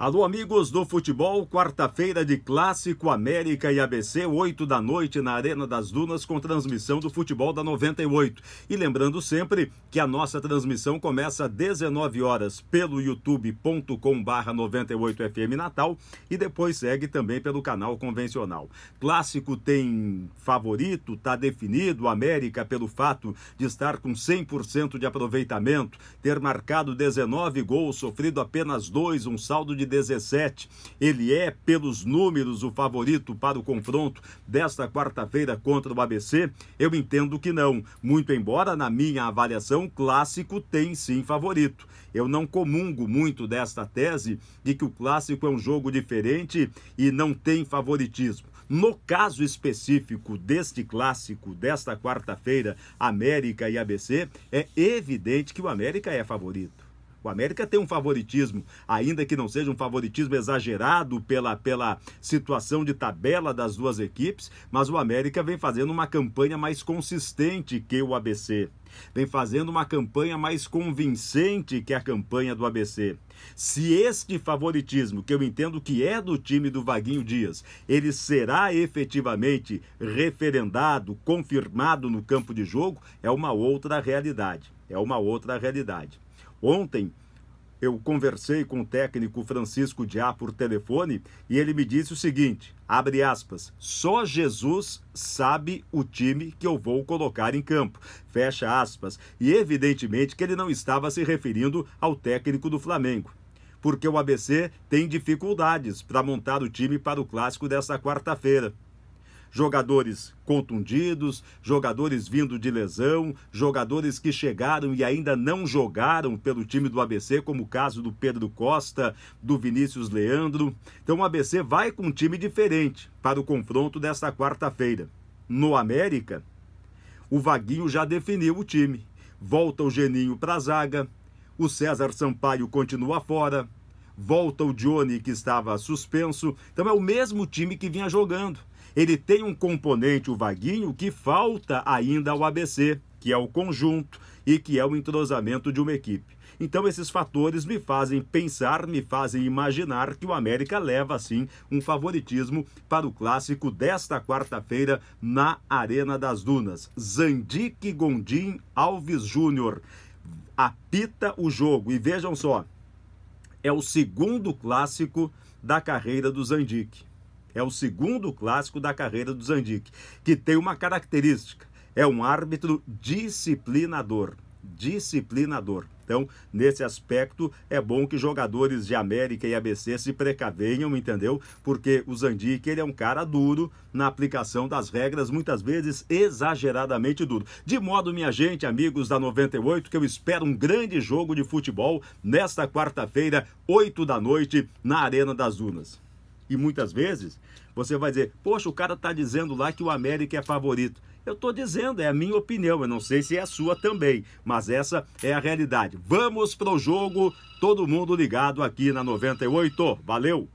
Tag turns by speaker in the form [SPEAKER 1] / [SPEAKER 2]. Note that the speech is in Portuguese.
[SPEAKER 1] Alô, amigos do futebol, quarta-feira de clássico América e ABC, 8 da noite na Arena das Dunas, com transmissão do futebol da 98. E lembrando sempre que a nossa transmissão começa às 19 horas pelo youtube.com/barra 98FM Natal e depois segue também pelo canal convencional. Clássico tem favorito, está definido, América, pelo fato de estar com 100% de aproveitamento, ter marcado 19 gols, sofrido apenas dois, um saldo de 2017. Ele é, pelos números, o favorito para o confronto desta quarta-feira contra o ABC? Eu entendo que não, muito embora, na minha avaliação, clássico tem sim favorito. Eu não comungo muito desta tese de que o clássico é um jogo diferente e não tem favoritismo. No caso específico deste clássico, desta quarta-feira, América e ABC, é evidente que o América é favorito. O América tem um favoritismo, ainda que não seja um favoritismo exagerado pela, pela situação de tabela das duas equipes, mas o América vem fazendo uma campanha mais consistente que o ABC. Vem fazendo uma campanha mais convincente que a campanha do ABC. Se este favoritismo, que eu entendo que é do time do Vaguinho Dias, ele será efetivamente referendado, confirmado no campo de jogo, é uma outra realidade. É uma outra realidade. Ontem eu conversei com o técnico Francisco Diá por telefone e ele me disse o seguinte: abre aspas, só Jesus sabe o time que eu vou colocar em campo. Fecha aspas. E evidentemente que ele não estava se referindo ao técnico do Flamengo. Porque o ABC tem dificuldades para montar o time para o clássico desta quarta-feira jogadores contundidos, jogadores vindo de lesão, jogadores que chegaram e ainda não jogaram pelo time do ABC, como o caso do Pedro Costa, do Vinícius Leandro. Então o ABC vai com um time diferente para o confronto desta quarta-feira. No América, o Vaguinho já definiu o time. Volta o Geninho para a zaga, o César Sampaio continua fora, volta o Johnny que estava suspenso. Então é o mesmo time que vinha jogando ele tem um componente, o vaguinho, que falta ainda ao ABC, que é o conjunto e que é o entrosamento de uma equipe. Então esses fatores me fazem pensar, me fazem imaginar que o América leva assim um favoritismo para o clássico desta quarta-feira na Arena das Dunas. Zandique Gondim Alves Júnior apita o jogo e vejam só, é o segundo clássico da carreira do Zandique. É o segundo clássico da carreira do Zandik, que tem uma característica: é um árbitro disciplinador. Disciplinador. Então, nesse aspecto, é bom que jogadores de América e ABC se precavenham, entendeu? Porque o Zandik ele é um cara duro na aplicação das regras, muitas vezes exageradamente duro. De modo, minha gente, amigos da 98, que eu espero um grande jogo de futebol nesta quarta-feira, 8 da noite, na Arena das Dunas. E muitas vezes você vai dizer, poxa, o cara está dizendo lá que o América é favorito. Eu estou dizendo, é a minha opinião, eu não sei se é a sua também, mas essa é a realidade. Vamos para o jogo, todo mundo ligado aqui na 98. Valeu!